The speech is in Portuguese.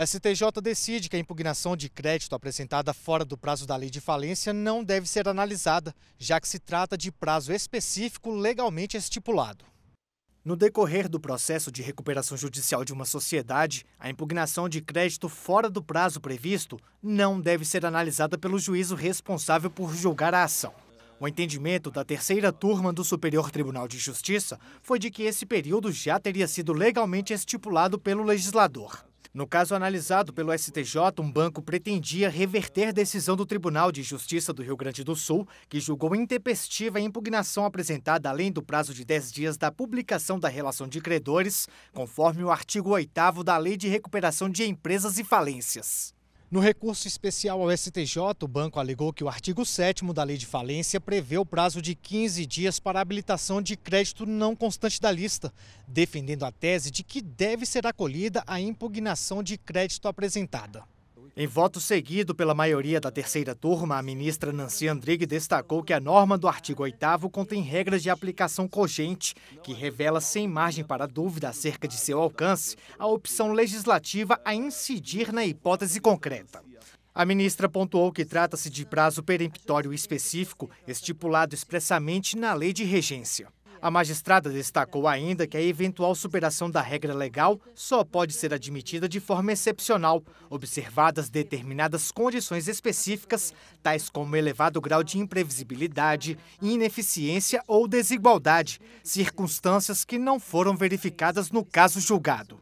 A STJ decide que a impugnação de crédito apresentada fora do prazo da lei de falência não deve ser analisada, já que se trata de prazo específico legalmente estipulado. No decorrer do processo de recuperação judicial de uma sociedade, a impugnação de crédito fora do prazo previsto não deve ser analisada pelo juízo responsável por julgar a ação. O entendimento da terceira turma do Superior Tribunal de Justiça foi de que esse período já teria sido legalmente estipulado pelo legislador. No caso analisado pelo STJ, um banco pretendia reverter decisão do Tribunal de Justiça do Rio Grande do Sul, que julgou intempestiva a impugnação apresentada além do prazo de 10 dias da publicação da relação de credores, conforme o artigo 8 da Lei de Recuperação de Empresas e Falências. No recurso especial ao STJ, o banco alegou que o artigo 7 da Lei de Falência prevê o prazo de 15 dias para habilitação de crédito não constante da lista, defendendo a tese de que deve ser acolhida a impugnação de crédito apresentada. Em voto seguido pela maioria da terceira turma, a ministra Nancy Andrighi destacou que a norma do artigo 8 contém regras de aplicação cogente, que revela sem margem para dúvida acerca de seu alcance a opção legislativa a incidir na hipótese concreta. A ministra pontuou que trata-se de prazo peremptório específico, estipulado expressamente na lei de regência. A magistrada destacou ainda que a eventual superação da regra legal só pode ser admitida de forma excepcional, observadas determinadas condições específicas, tais como elevado grau de imprevisibilidade, ineficiência ou desigualdade, circunstâncias que não foram verificadas no caso julgado.